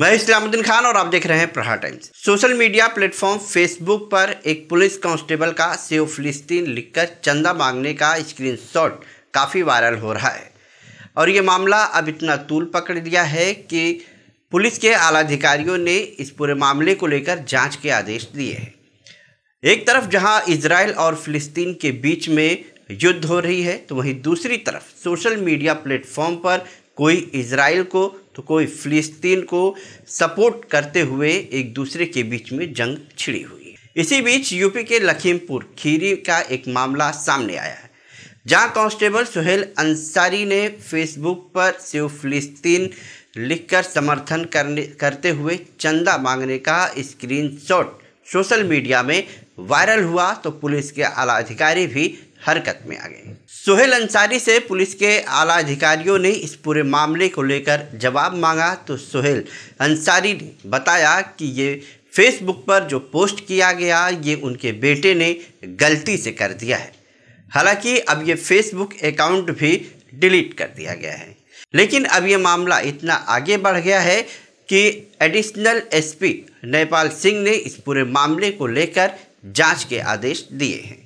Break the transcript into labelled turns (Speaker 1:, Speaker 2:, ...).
Speaker 1: मैं इस्लामुद्दीन खान और आप देख रहे हैं Prahar Times social media platform Facebook पर एक पुलिस कांस्टेबल का सेव फिलिस्तीन लिखकर चंदा मांगने का स्क्रीनशॉट काफ़ी वायरल हो रहा है और ये मामला अब इतना तूल पकड़ लिया है कि पुलिस के आला अधिकारियों ने इस पूरे मामले को लेकर जांच के आदेश दिए हैं एक तरफ जहाँ इसराइल और फिलिस्तीन के बीच में युद्ध हो रही है तो वहीं दूसरी तरफ सोशल मीडिया प्लेटफॉर्म पर कोई इसराइल को तो कोई फ़िलिस्तीन को सपोर्ट करते हुए एक दूसरे के बीच में जंग छिड़ी हुई इसी बीच यूपी के लखीमपुर खीरी का एक मामला सामने आया है जहां कांस्टेबल सुहेल अंसारी ने फेसबुक पर सिर्फ फिलिस्तीन लिखकर समर्थन करने करते हुए चंदा मांगने का स्क्रीनशॉट सोशल मीडिया में वायरल हुआ तो पुलिस के आला अधिकारी भी हरकत में आ गए सोहेल अंसारी से पुलिस के आला अधिकारियों ने इस पूरे मामले को लेकर जवाब मांगा तो सोहेल अंसारी ने बताया कि ये फेसबुक पर जो पोस्ट किया गया ये उनके बेटे ने गलती से कर दिया है हालांकि अब ये फेसबुक अकाउंट भी डिलीट कर दिया गया है लेकिन अब ये मामला इतना आगे बढ़ गया है कि एडिशनल एसपी नेपाल सिंह ने इस पूरे मामले को लेकर जांच के आदेश दिए हैं